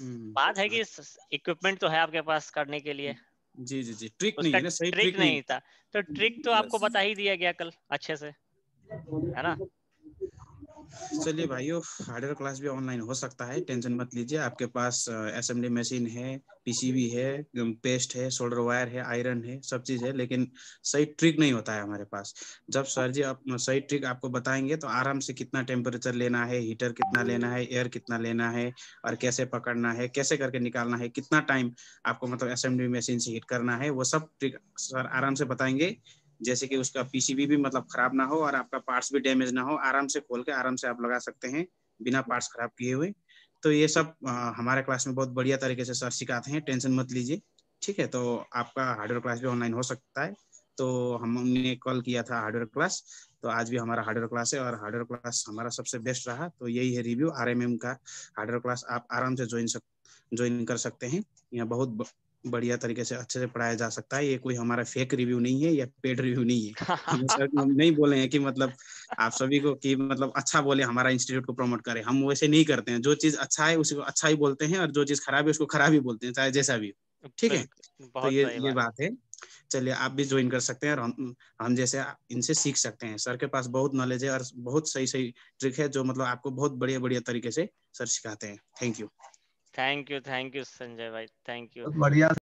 हम्म। बात है कि हाँ। इक्विपमेंट तो है आपके पास करने के लिए जी जी जी ट्रिक नहीं है सही ट्रिक, ट्रिक नहीं था तो ट्रिक तो आपको बता ही दिया गया कल अच्छे से है ना चलिए भाइयों हार्डवेयर क्लास भी ऑनलाइन हो सकता है टेंशन मत लीजिए आपके पास असेंबली मशीन है पीसीबी है पेस्ट है शोल्डर वायर है आयरन है सब चीज है लेकिन सही ट्रिक नहीं होता है हमारे पास जब सर जी आप सही ट्रिक आपको बताएंगे तो आराम से कितना टेम्परेचर लेना है हीटर कितना लेना है एयर कितना लेना है और कैसे पकड़ना है कैसे करके निकालना है कितना टाइम आपको मतलब असेंबली मशीन से हीट करना है वो सब ट्रिक सर आराम से बताएंगे जैसे कि उसका पीसीबी भी मतलब खराब ना हो और आपका पार्ट्स भी डैमेज ना हो आराम से खोल के आराम से आप लगा सकते हैं बिना पार्ट्स खराब किए हुए तो ये सब हमारे क्लास में बहुत बढ़िया तरीके से सर सिखाते हैं टेंशन मत लीजिए ठीक है तो आपका हार्डवेयर क्लास भी ऑनलाइन हो सकता है तो हमने कॉल किया था हार्डवेयर क्लास तो आज भी हमारा हार्डवेयर क्लास है और हार्डवेयर क्लास हमारा सबसे बेस्ट रहा तो यही है रिव्यू आर का हार्डवेयर क्लास आप आराम से ज्वाइन सक ज्वाइन कर सकते हैं यहाँ बहुत बढ़िया तरीके से अच्छे से पढ़ाया जा सकता है ये कोई हमारा फेक रिव्यू नहीं है या पेड रिव्यू नहीं है हम सर हम नहीं बोले हैं कि मतलब आप सभी को कि मतलब अच्छा बोले हमारा इंस्टीट्यूट को प्रमोट करें हम वैसे नहीं करते हैं जो चीज अच्छा है उसको अच्छा ही बोलते हैं और जो चीज खराब है उसको खराब ही बोलते हैं चाहे जैसा भी ठीक है तो ये ये बात है चलिए आप भी ज्वाइन कर सकते हैं और हम हम जैसे इनसे सीख सकते हैं सर के पास बहुत नॉलेज है और बहुत सही सही ट्रिक है जो मतलब आपको बहुत बढ़िया बढ़िया तरीके से सर सिखाते हैं thank you thank you thank you Sanjay भाई थैंक यू बढ़िया